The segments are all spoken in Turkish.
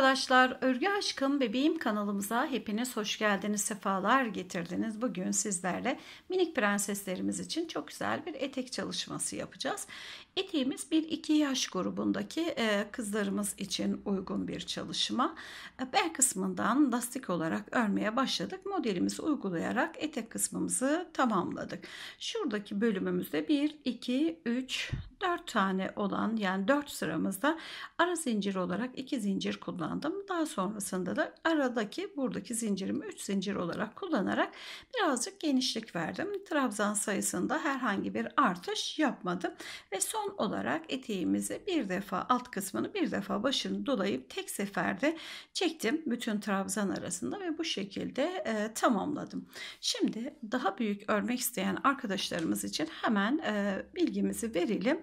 arkadaşlar, Örgü Aşkım Bebeğim kanalımıza hepiniz hoş geldiniz, sefalar getirdiniz. Bugün sizlerle minik prenseslerimiz için çok güzel bir etek çalışması yapacağız. Eteğimiz 1-2 yaş grubundaki e, kızlarımız için uygun bir çalışma. E, bel kısmından lastik olarak örmeye başladık. Modelimizi uygulayarak etek kısmımızı tamamladık. Şuradaki bölümümüzde 1, 2, 3, 4 tane olan yani 4 sıramızda ara zincir olarak 2 zincir kullandım. Daha sonrasında da aradaki buradaki zincirimi 3 zincir olarak kullanarak birazcık genişlik verdim. Trabzan sayısında herhangi bir artış yapmadım. Ve son olarak eteğimizi bir defa alt kısmını bir defa başını dolayıp tek seferde çektim bütün trabzan arasında ve bu şekilde e, tamamladım. Şimdi daha büyük örmek isteyen arkadaşlarımız için hemen e, bilgimizi verelim.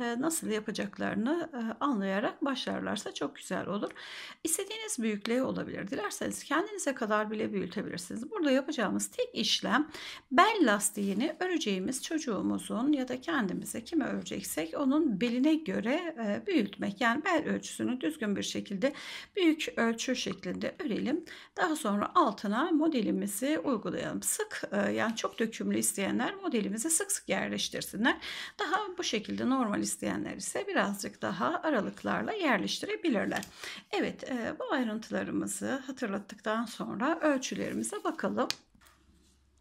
nasıl yapacaklarını anlayarak başlarlarsa çok güzel olur. İstediğiniz büyüklüğe olabilir. Dilerseniz kendinize kadar bile büyütebilirsiniz. Burada yapacağımız tek işlem bel lastiğini öreceğimiz çocuğumuzun ya da kendimize kime öreceksek onun beline göre büyütmek. Yani bel ölçüsünü düzgün bir şekilde büyük ölçü şeklinde örelim. Daha sonra altına modelimizi uygulayalım. Sık yani çok dökümlü isteyenler modelimizi sık sık yerleştirsinler. Daha bu şekilde normal isteyenler ise birazcık daha aralıklarla yerleştirebilirler. Evet e, bu ayrıntılarımızı hatırlattıktan sonra ölçülerimize bakalım.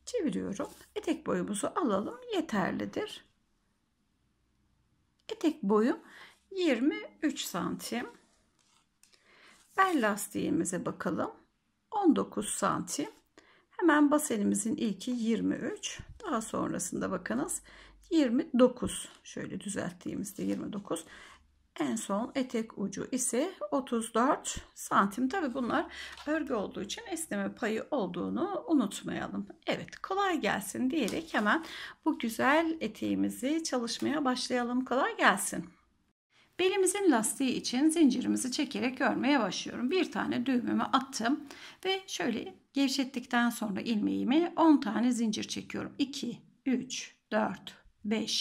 Çeviriyorum. Etek boyumuzu alalım. Yeterlidir. Etek boyu 23 santim. Bel lastiğimize bakalım. 19 santim. Hemen basenimizin ilki 23. Daha sonrasında bakınız 29 şöyle düzelttiğimizde 29 en son etek ucu ise 34 santim tabi bunlar örgü olduğu için esneme payı olduğunu unutmayalım Evet kolay gelsin diyerek hemen bu güzel eteğimizi çalışmaya başlayalım kolay gelsin Belimizin lastiği için zincirimizi çekerek örmeye başlıyorum. Bir tane düğümümü attım ve şöyle gevşettikten sonra ilmeğimi 10 tane zincir çekiyorum. 2, 3, 4, 5,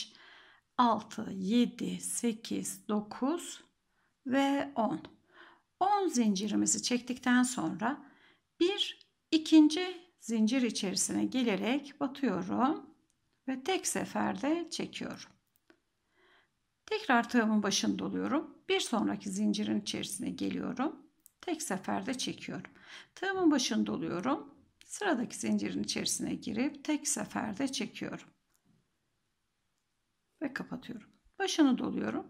6, 7, 8, 9 ve 10. 10 zincirimizi çektikten sonra bir ikinci zincir içerisine gelerek batıyorum ve tek seferde çekiyorum. Tekrar tığımın başını doluyorum. Bir sonraki zincirin içerisine geliyorum. Tek seferde çekiyorum. Tığımın başını doluyorum. Sıradaki zincirin içerisine girip tek seferde çekiyorum ve kapatıyorum. Başını doluyorum.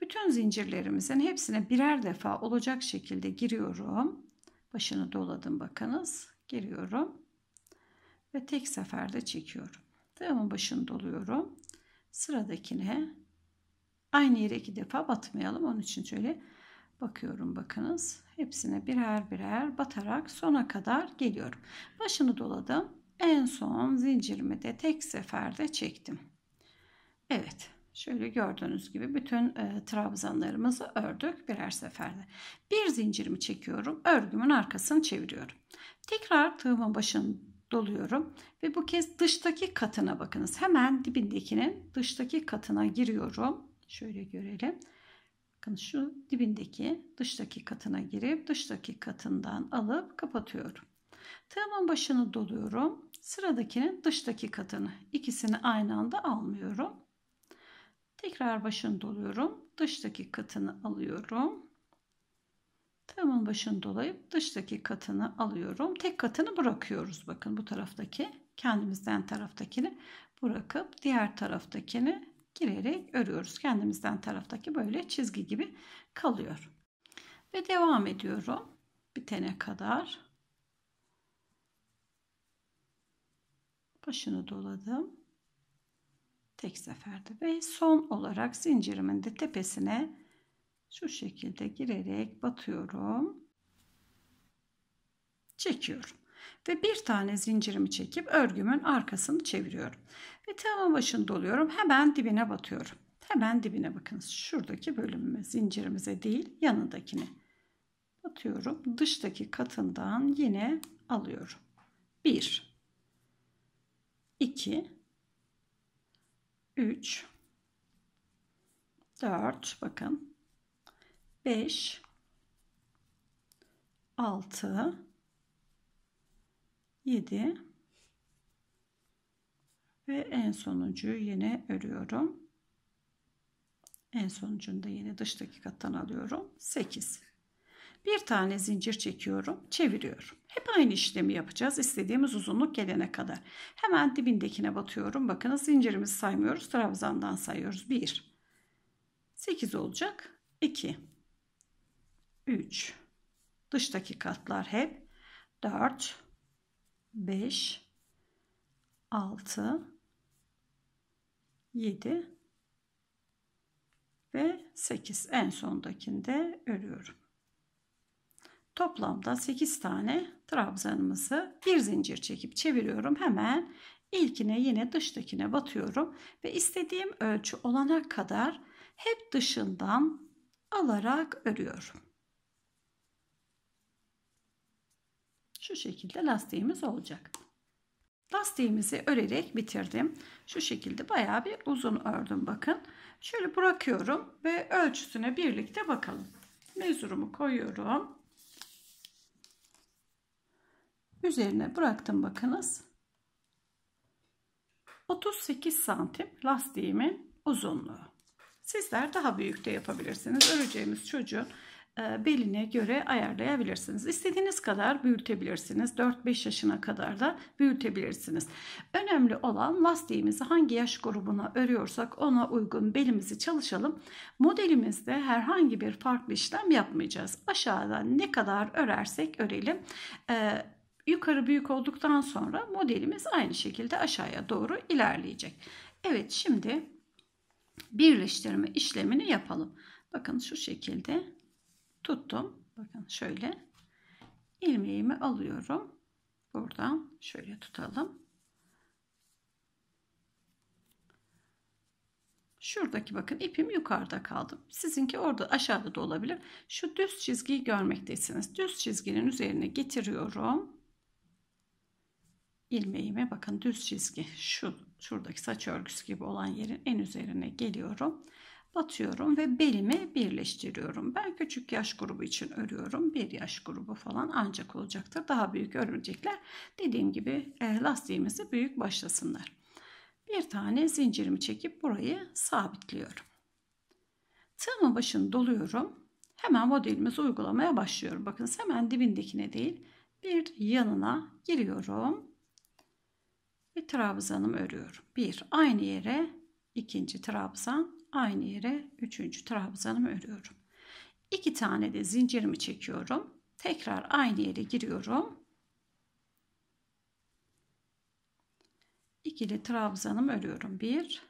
Bütün zincirlerimizin hepsine birer defa olacak şekilde giriyorum. Başını doladım bakınız. Giriyorum. Ve tek seferde çekiyorum. Tığımın başını doluyorum. Sıradakine aynı yere iki defa batmayalım. Onun için şöyle bakıyorum bakınız. Hepsine birer birer batarak sona kadar geliyorum. Başını doladım. En son zincirimi de tek seferde çektim. Evet. Şöyle gördüğünüz gibi bütün e, trabzanlarımızı ördük birer seferde. Bir zincirimi çekiyorum. Örgümün arkasını çeviriyorum. Tekrar tığımın başını doluyorum. Ve bu kez dıştaki katına bakınız. Hemen dibindekinin dıştaki katına giriyorum. Şöyle görelim. Bakın şu dibindeki dıştaki katına girip dıştaki katından alıp kapatıyorum. Tığımın başını doluyorum. Sıradakinin dıştaki katını. İkisini aynı anda almıyorum. Tekrar başını doluyorum. Dıştaki katını alıyorum. Tığımın başını dolayıp dıştaki katını alıyorum. Tek katını bırakıyoruz. Bakın bu taraftaki kendimizden taraftakini bırakıp diğer taraftakini girerek örüyoruz. Kendimizden taraftaki böyle çizgi gibi kalıyor. Ve devam ediyorum bitene kadar. Başını doladım. Tek seferde ve son olarak zincirimin de tepesine şu şekilde girerek batıyorum. Çekiyorum ve bir tane zincirimi çekip örgümün arkasını çeviriyorum. Ve tığımın başını doluyorum. Hemen dibine batıyorum. Hemen dibine bakın. Şuradaki bölümüme, zincirimize değil, yanındakine batıyorum. Dıştaki katından yine alıyorum. 1 2 3 4 bakın 5 6 7 ve en sonuncu yine örüyorum. En sonuncunu da yine dış dakikattan alıyorum. 8 bir tane zincir çekiyorum, çeviriyorum. Hep aynı işlemi yapacağız istediğimiz uzunluk gelene kadar. Hemen dibindekine batıyorum. Bakın zincirimizi saymıyoruz. Trabzandan sayıyoruz. 1 8 olacak. 2 3 Dıştaki katlar hep 4 5 6 7 ve 8 en sondakinde örüyorum. Toplamda 8 tane trabzanımızı bir zincir çekip çeviriyorum. Hemen ilkine yine dıştakine batıyorum ve istediğim ölçü olana kadar hep dışından alarak örüyorum. Şu şekilde lastiğimiz olacak. Lastiğimizi örerek bitirdim. Şu şekilde bayağı bir uzun ördüm bakın. Şöyle bırakıyorum ve ölçüsüne birlikte bakalım. Mezurumu koyuyorum. Üzerine bıraktım bakınız. 38 santim lastiğimin uzunluğu. Sizler daha büyük de yapabilirsiniz. Öreceğimiz çocuğun e, beline göre ayarlayabilirsiniz. İstediğiniz kadar büyütebilirsiniz. 4-5 yaşına kadar da büyütebilirsiniz. Önemli olan lastiğimizi hangi yaş grubuna örüyorsak ona uygun belimizi çalışalım. Modelimizde herhangi bir farklı işlem yapmayacağız. Aşağıdan ne kadar örersek örelim. Ee, yukarı büyük olduktan sonra modelimiz aynı şekilde aşağıya doğru ilerleyecek. Evet şimdi birleştirme işlemini yapalım. Bakın şu şekilde tuttum. Bakın şöyle ilmeğimi alıyorum. Buradan şöyle tutalım. Şuradaki bakın ipim yukarıda kaldı. Sizinki orada aşağıda da olabilir. Şu düz çizgiyi görmektesiniz. Düz çizginin üzerine getiriyorum ilmeğime bakın düz çizgi şu şuradaki saç örgüsü gibi olan yerin en üzerine geliyorum batıyorum ve belimi birleştiriyorum ben küçük yaş grubu için örüyorum bir yaş grubu falan ancak olacaktır daha büyük örümcekler dediğim gibi eh, lastiğimizi büyük başlasınlar bir tane zincirimi çekip burayı sabitliyorum tığımın başını doluyorum hemen modelimizi uygulamaya başlıyorum bakın hemen dibindekine değil bir yanına giriyorum bir trabzanım örüyorum. Bir aynı yere ikinci trabzan, aynı yere üçüncü trabzanımı örüyorum. İki tane de zincirimi çekiyorum. Tekrar aynı yere giriyorum. İkili trabzanımı örüyorum. Bir,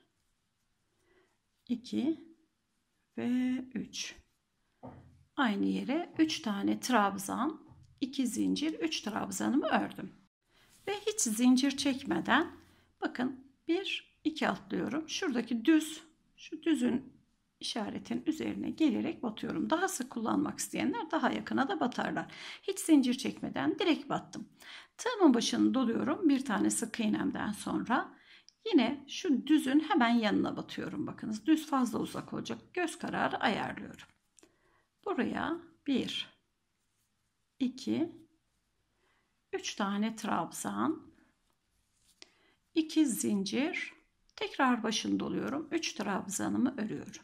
iki ve üç. Aynı yere üç tane trabzan, iki zincir, üç trabzanımı ördüm. Ve hiç zincir çekmeden bakın bir iki atlıyorum. Şuradaki düz şu düzün işaretin üzerine gelerek batıyorum. Daha sık kullanmak isteyenler daha yakına da batarlar. Hiç zincir çekmeden direkt battım. Tığımın başını doluyorum. Bir tane sık iğnemden sonra yine şu düzün hemen yanına batıyorum. Bakınız düz fazla uzak olacak. Göz kararı ayarlıyorum. Buraya 1 2 3 tane trabzan, 2 zincir, tekrar başını doluyorum. 3 trabzanımı örüyorum.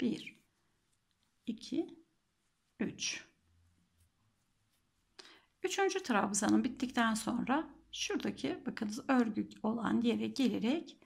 1 2 3 Üçüncü trabzanım bittikten sonra şuradaki bakınız örgü olan yere gelerek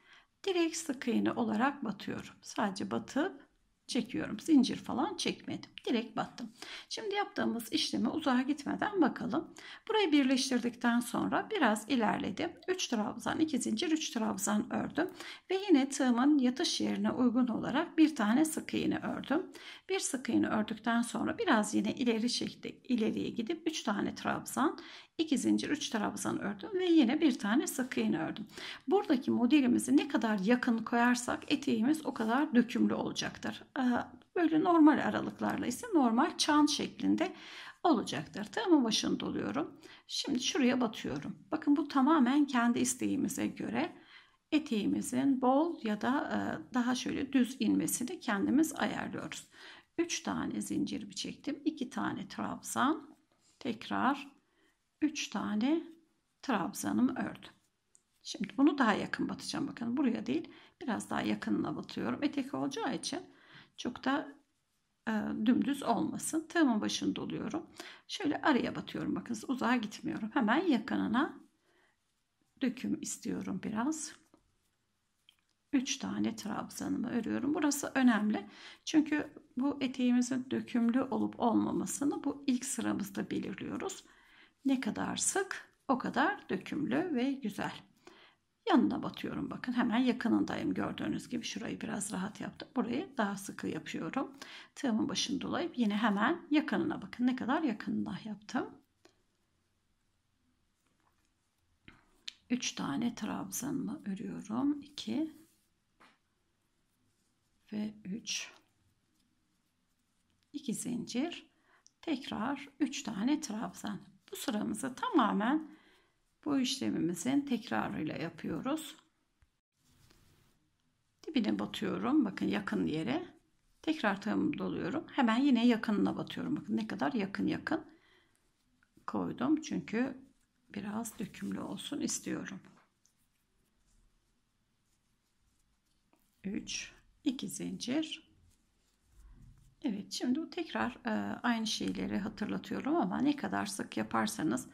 direk sık iğne olarak batıyorum. Sadece batıp çekiyorum. Zincir falan çekmedim direkt battım. Şimdi yaptığımız işleme uzağa gitmeden bakalım. Burayı birleştirdikten sonra biraz ilerledim. 3 trabzan 2 zincir 3 trabzan ördüm. Ve yine tığımın yatış yerine uygun olarak bir tane sık iğne ördüm. Bir sık iğne ördükten sonra biraz yine ileri şekilde ileriye gidip 3 tane trabzan 2 zincir 3 trabzan ördüm ve yine bir tane sık iğne ördüm. Buradaki modelimizi ne kadar yakın koyarsak eteğimiz o kadar dökümlü olacaktır. Ee, Böyle normal aralıklarla ise normal çan şeklinde olacaktır. Tığımın başını doluyorum. Şimdi şuraya batıyorum. Bakın bu tamamen kendi isteğimize göre eteğimizin bol ya da e, daha şöyle düz inmesini kendimiz ayarlıyoruz. 3 tane zincirimi çektim. 2 tane trabzan. Tekrar 3 tane trabzanımı ördüm. Şimdi bunu daha yakın batacağım. Bakın buraya değil biraz daha yakınına batıyorum. Etek olacağı için çok da e, dümdüz olmasın. Tığımın başını doluyorum. Şöyle araya batıyorum. Bakınız uzağa gitmiyorum. Hemen yakınına döküm istiyorum biraz. 3 tane trabzanımı örüyorum. Burası önemli. Çünkü bu eteğimizin dökümlü olup olmamasını bu ilk sıramızda belirliyoruz. Ne kadar sık o kadar dökümlü ve güzel yanına batıyorum bakın hemen yakınındayım gördüğünüz gibi şurayı biraz rahat yaptım burayı daha sıkı yapıyorum tığımın başını dolayıp yine hemen yakınına bakın ne kadar yakınına yaptım 3 tane trabzanımı örüyorum 2 ve 3 2 zincir tekrar 3 tane trabzan bu sıramızı tamamen bu işlemimizin tekrarıyla yapıyoruz. Dibine batıyorum. Bakın yakın yere. Tekrar tığımı doluyorum. Hemen yine yakınına batıyorum. Bakın ne kadar yakın yakın koydum. Çünkü biraz dökümlü olsun istiyorum. 3 2 zincir Evet şimdi tekrar e, aynı şeyleri hatırlatıyorum ama ne kadar sık yaparsanız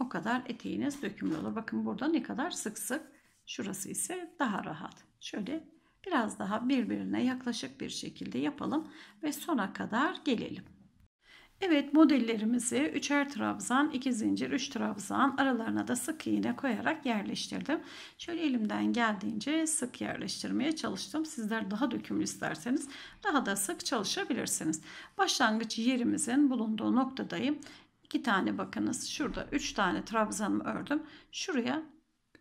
o kadar eteğiniz dökümlü olur. Bakın burada ne kadar sık sık. Şurası ise daha rahat. Şöyle biraz daha birbirine yaklaşık bir şekilde yapalım ve sona kadar gelelim. Evet modellerimizi üçer trabzan, iki zincir, üç trabzan aralarına da sık iğne koyarak yerleştirdim. Şöyle elimden geldiğince sık yerleştirmeye çalıştım. Sizler daha dökümlü isterseniz daha da sık çalışabilirsiniz. Başlangıç yerimizin bulunduğu noktadayım. 2 tane bakınız şurada üç tane trabzanımı ördüm. Şuraya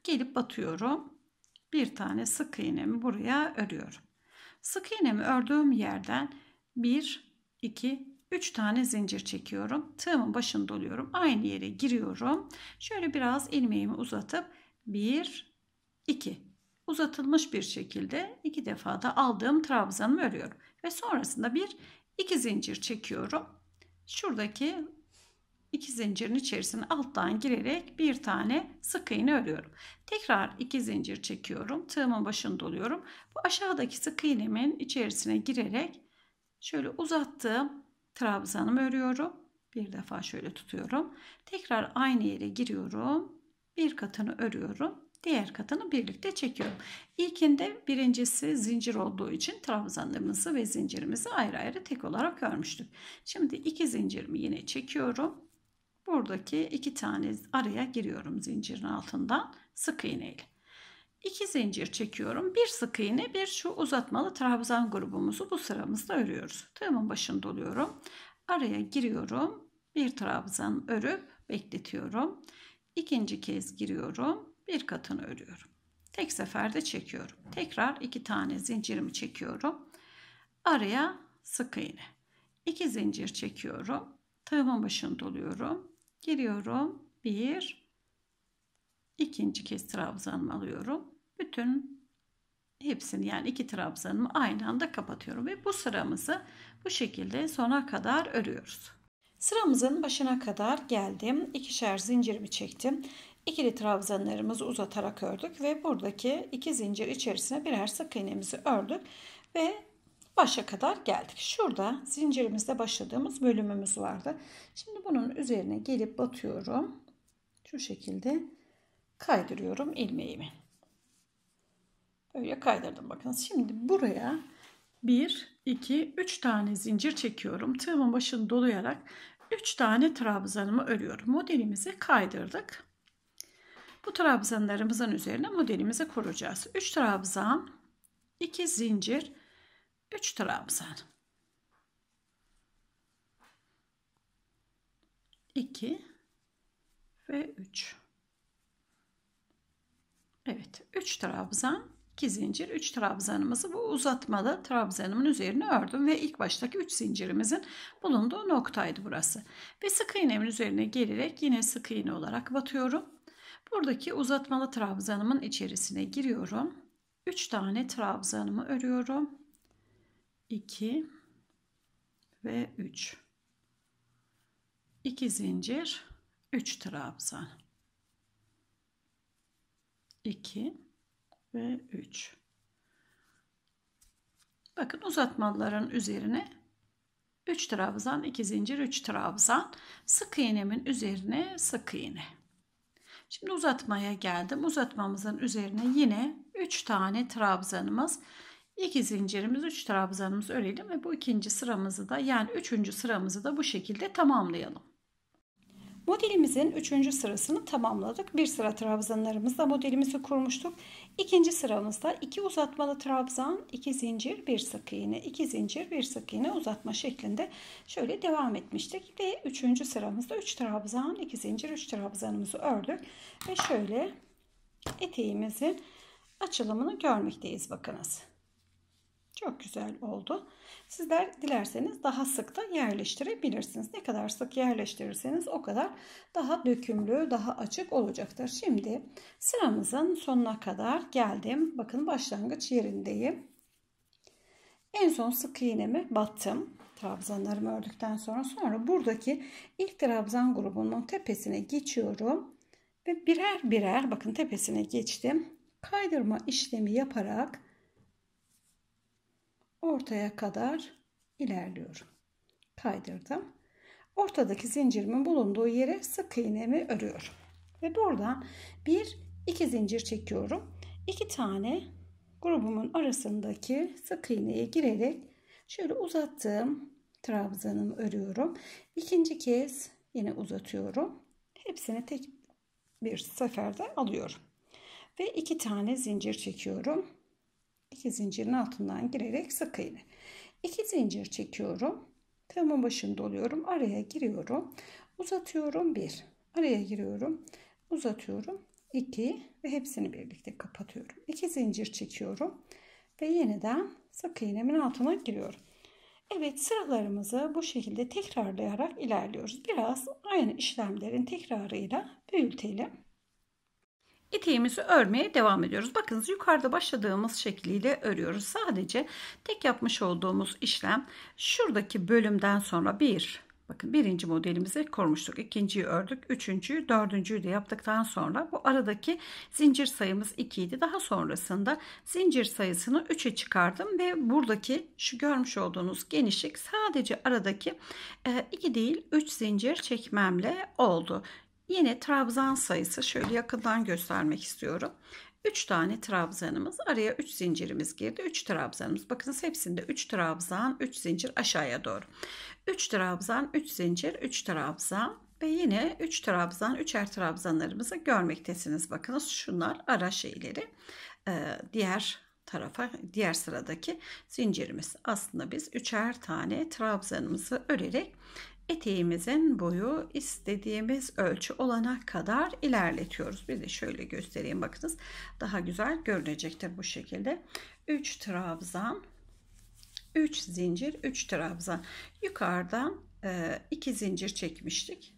gelip batıyorum. Bir tane sık iğnemi buraya örüyorum. Sık iğnemi ördüğüm yerden bir, iki, üç tane zincir çekiyorum. Tığımın başını doluyorum. Aynı yere giriyorum. Şöyle biraz ilmeğimi uzatıp bir, iki uzatılmış bir şekilde iki defa da aldığım trabzanımı örüyorum. Ve sonrasında bir iki zincir çekiyorum. Şuradaki iki zincirin içerisine alttan girerek bir tane sık iğne örüyorum. Tekrar iki zincir çekiyorum. Tığımın başını doluyorum. Bu aşağıdaki sık iğnemin içerisine girerek şöyle uzattığım trabzanımı örüyorum. Bir defa şöyle tutuyorum. Tekrar aynı yere giriyorum. Bir katını örüyorum. Diğer katını birlikte çekiyorum. İlkinde birincisi zincir olduğu için trabzanlarımızı ve zincirimizi ayrı ayrı tek olarak örmüştük. Şimdi iki zincirimi yine çekiyorum buradaki iki tane araya giriyorum zincirin altından sık iğne ile. 2 zincir çekiyorum. Bir sık iğne, bir şu uzatmalı trabzan grubumuzu bu sıramızda örüyoruz. Tığımın başını doluyorum. Araya giriyorum. Bir trabzan örüp bekletiyorum. İkinci kez giriyorum. Bir katını örüyorum. Tek seferde çekiyorum. Tekrar iki tane zincirimi çekiyorum. Araya sık iğne. İki zincir çekiyorum. Tığımın başını doluyorum. Giriyorum. 1 ikinci kez trabzanımı alıyorum. Bütün hepsini yani iki trabzanımı aynı anda kapatıyorum ve bu sıramızı bu şekilde sona kadar örüyoruz. Sıramızın başına kadar geldim. İkişer zincirimi çektim. İkili trabzanlarımızı uzatarak ördük ve buradaki iki zincir içerisine birer sık iğnemizi ördük ve başa kadar geldik. Şurada zincirimizde başladığımız bölümümüz vardı. Şimdi bunun üzerine gelip batıyorum. Şu şekilde kaydırıyorum ilmeğimi. Böyle kaydırdım bakın. Şimdi buraya 1, 2, 3 tane zincir çekiyorum. Tığımın başını dolayarak 3 tane trabzanımı örüyorum. Modelimizi kaydırdık. Bu trabzanlarımızın üzerine modelimizi kuracağız. 3 trabzan, 2 zincir, 3 trabzan. 2 ve 3. Evet, 3 trabzan, 2 zincir, 3 trabzanımızı bu uzatmalı trabzanımın üzerine ördüm ve ilk baştaki 3 zincirimizin bulunduğu noktaydı burası. Ve sık iğnemin üzerine gelerek yine sık iğne olarak batıyorum. Buradaki uzatmalı trabzanımın içerisine giriyorum. 3 tane trabzanımı örüyorum. 2 ve 3 2 zincir 3 trabzan 2 ve 3 bakın uzatmaların üzerine 3 trabzan 2 zincir 3 trabzan sık iğnemin üzerine sık iğne şimdi uzatmaya geldim uzatmamızın üzerine yine 3 tane trabzanımız İki zincirimiz, üç trabzanımız örelim ve bu ikinci sıramızı da yani üçüncü sıramızı da bu şekilde tamamlayalım. Modelimizin üçüncü sırasını tamamladık. Bir sıra trabzanlarımızla modelimizi kurmuştuk. İkinci sıramızda iki uzatmalı trabzan, iki zincir, bir sık iğne, iki zincir, bir sık iğne uzatma şeklinde şöyle devam etmiştik. Ve üçüncü sıramızda üç trabzan, iki zincir, üç trabzanımızı ördük. Ve şöyle eteğimizin açılımını görmekteyiz bakınız. Çok güzel oldu. Sizler dilerseniz daha sık da yerleştirebilirsiniz. Ne kadar sık yerleştirirseniz o kadar daha dökümlü, daha açık olacaktır. Şimdi sıramızın sonuna kadar geldim. Bakın başlangıç yerindeyim. En son sık iğnemi battım. Trabzanlarımı ördükten sonra sonra buradaki ilk trabzan grubunun tepesine geçiyorum. Ve birer birer bakın tepesine geçtim. Kaydırma işlemi yaparak ortaya kadar ilerliyorum. Kaydırdım. Ortadaki zincirimin bulunduğu yere sık iğnemi örüyorum. Ve buradan bir iki zincir çekiyorum. İki tane grubumun arasındaki sık iğneye girerek şöyle uzattığım trabzanımı örüyorum. İkinci kez yine uzatıyorum. Hepsini tek bir seferde alıyorum. Ve iki tane zincir çekiyorum. İki zincirin altından girerek sık iğne. iki zincir çekiyorum. Tığımın başını doluyorum. Araya giriyorum. Uzatıyorum. Bir. Araya giriyorum. Uzatıyorum. iki ve hepsini birlikte kapatıyorum. 2 zincir çekiyorum ve yeniden sık iğnemin altına giriyorum. Evet sıralarımızı bu şekilde tekrarlayarak ilerliyoruz. Biraz aynı işlemlerin tekrarıyla büyütelim eteğimizi örmeye devam ediyoruz. Bakınız yukarıda başladığımız şekliyle örüyoruz. Sadece tek yapmış olduğumuz işlem şuradaki bölümden sonra bir Bakın birinci modelimizi korumuştuk. ikinciyi ördük. Üçüncüyü, dördüncüyü de yaptıktan sonra bu aradaki zincir sayımız 2 idi. Daha sonrasında zincir sayısını 3'e çıkardım ve buradaki şu görmüş olduğunuz genişlik sadece aradaki 2 e, değil 3 zincir çekmemle oldu. Yine trabzan sayısı şöyle yakından göstermek istiyorum. 3 tane trabzanımız araya 3 zincirimiz girdi. 3 trabzanımız bakınız hepsinde 3 trabzan 3 zincir aşağıya doğru. 3 trabzan 3 zincir 3 trabzan ve yine 3 trabzan 3'er trabzanlarımızı görmektesiniz. Bakınız şunlar ara şeyleri ee, diğer tarafa diğer sıradaki zincirimiz. Aslında biz üçer tane trabzanımızı örerek eteğimizin boyu istediğimiz ölçü olana kadar ilerletiyoruz. Bir de şöyle göstereyim bakınız. Daha güzel görünecektir bu şekilde. 3 trabzan 3 zincir 3 trabzan yukarıdan 2 e, zincir çekmiştik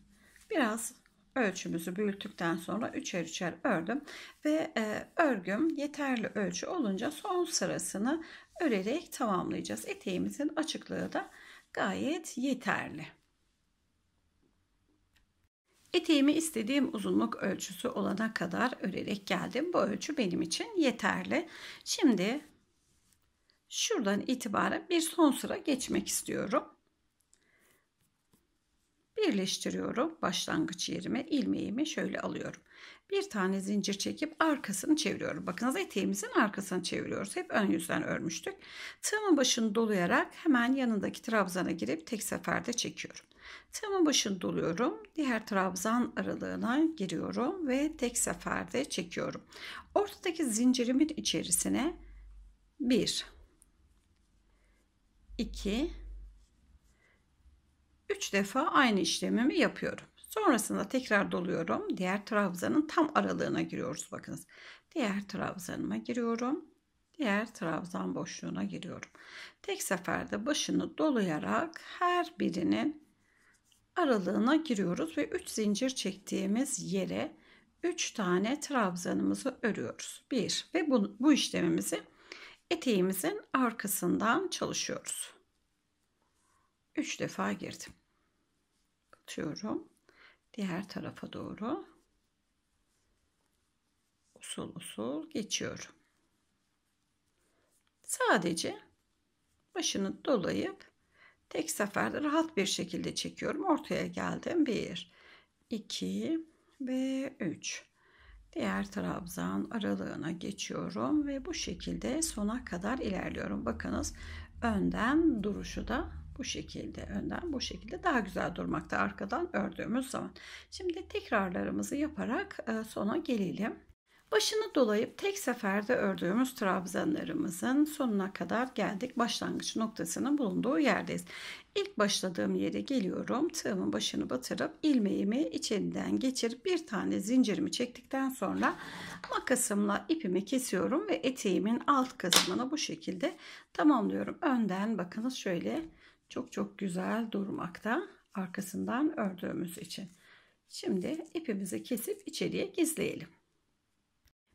biraz ölçümüzü büyüttükten sonra üçer üçer ördüm ve e, örgüm yeterli ölçü olunca son sırasını örerek tamamlayacağız eteğimizin açıklığı da gayet yeterli Eteğimi istediğim uzunluk ölçüsü olana kadar örerek geldim. Bu ölçü benim için yeterli. Şimdi şuradan itibaren bir son sıra geçmek istiyorum. Birleştiriyorum başlangıç yerime ilmeğimi şöyle alıyorum. Bir tane zincir çekip arkasını çeviriyorum. Bakınız eteğimizin arkasını çeviriyoruz. Hep ön yüzden örmüştük. Tığımın başını dolayarak hemen yanındaki trabzana girip tek seferde çekiyorum. Tığımın başını doluyorum. Diğer trabzan aralığına giriyorum ve tek seferde çekiyorum. Ortadaki zincirimin içerisine 1 2 3 defa aynı işlemimi yapıyorum. Sonrasında tekrar doluyorum. Diğer trabzanın tam aralığına giriyoruz. Bakınız. Diğer trabzanıma giriyorum. Diğer trabzan boşluğuna giriyorum. Tek seferde başını dolayarak her birinin aralığına giriyoruz ve 3 zincir çektiğimiz yere 3 tane trabzanımızı örüyoruz. 1 ve bu, bu işlemimizi eteğimizin arkasından çalışıyoruz. 3 defa girdim. Batıyorum. Diğer tarafa doğru usul usul geçiyorum. Sadece başını dolayıp Tek seferde rahat bir şekilde çekiyorum. Ortaya geldim. 1, 2 ve 3. Diğer trabzan aralığına geçiyorum ve bu şekilde sona kadar ilerliyorum. Bakınız önden duruşu da bu şekilde önden bu şekilde daha güzel durmakta arkadan ördüğümüz zaman. Şimdi tekrarlarımızı yaparak e, sona gelelim. Başını dolayıp tek seferde ördüğümüz trabzanlarımızın sonuna kadar geldik. Başlangıç noktasının bulunduğu yerdeyiz. İlk başladığım yere geliyorum. Tığımın başını batırıp ilmeğimi içinden geçirip bir tane zincirimi çektikten sonra makasımla ipimi kesiyorum ve eteğimin alt kısmını bu şekilde tamamlıyorum. Önden bakınız şöyle çok çok güzel durmakta arkasından ördüğümüz için. Şimdi ipimizi kesip içeriye gizleyelim.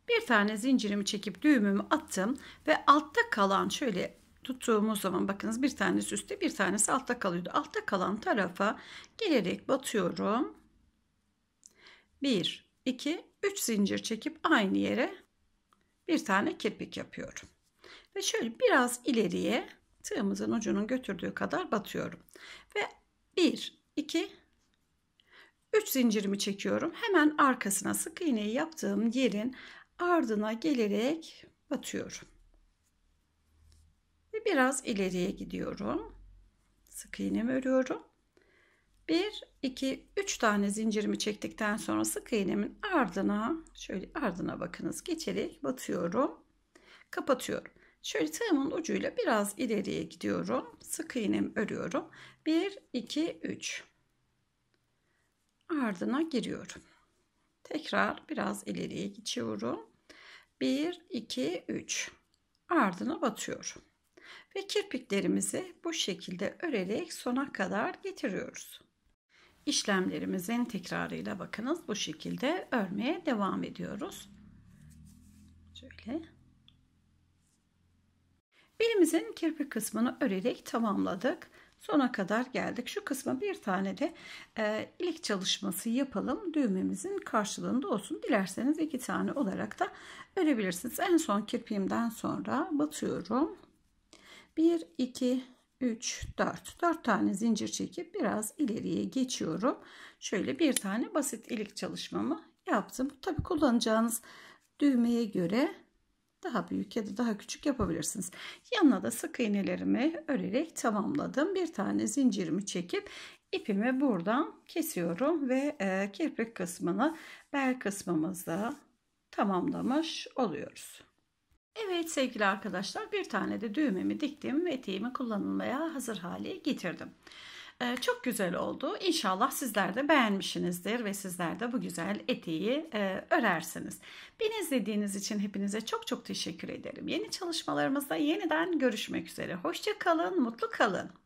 Bir tane zincirimi çekip düğümümü attım ve altta kalan şöyle tuttuğumuz zaman bakınız bir tanesi üstte bir tanesi altta kalıyordu. Altta kalan tarafa gelerek batıyorum. 1, 2, 3 zincir çekip aynı yere bir tane kirpik yapıyorum. Ve şöyle biraz ileriye tığımızın ucunun götürdüğü kadar batıyorum. Ve 1, 2, 3 zincirimi çekiyorum. Hemen arkasına sık iğneyi yaptığım yerin ardına gelerek batıyorum. Ve biraz ileriye gidiyorum. Sık iğnemi örüyorum. 1, 2, 3 tane zincirimi çektikten sonra sık iğnemin ardına şöyle ardına bakınız geçerek batıyorum. Kapatıyorum. Şöyle tığımın ucuyla biraz ileriye gidiyorum. Sık iğnemi örüyorum. 1, 2, 3. Ardına giriyorum. Tekrar biraz ileriye geçiyorum. 1, 2, 3. Ardına batıyorum. Ve kirpiklerimizi bu şekilde örerek sona kadar getiriyoruz. İşlemlerimizin tekrarıyla bakınız bu şekilde örmeye devam ediyoruz. Şöyle. Birimizin kirpik kısmını örerek tamamladık sona kadar geldik. Şu kısma bir tane de e, ilik çalışması yapalım. Düğmemizin karşılığında olsun. Dilerseniz iki tane olarak da örebilirsiniz. En son kirpiğimden sonra batıyorum. 1, 2, 3, 4. 4 tane zincir çekip biraz ileriye geçiyorum. Şöyle bir tane basit ilik çalışmamı yaptım. Tabi kullanacağınız düğmeye göre daha büyük ya da daha küçük yapabilirsiniz. Yanına da sık iğnelerimi örerek tamamladım. Bir tane zincirimi çekip ipimi buradan kesiyorum ve e, kirpik kısmını bel kısmımızda tamamlamış oluyoruz. Evet sevgili arkadaşlar bir tane de düğmemi diktim ve eteğimi kullanılmaya hazır hale getirdim. E, çok güzel oldu. İnşallah sizler de beğenmişsinizdir ve sizler de bu güzel eteği e, örersiniz. Beni izlediğiniz için hepinize çok çok teşekkür ederim. Yeni çalışmalarımızda yeniden görüşmek üzere. Hoşça kalın, mutlu kalın.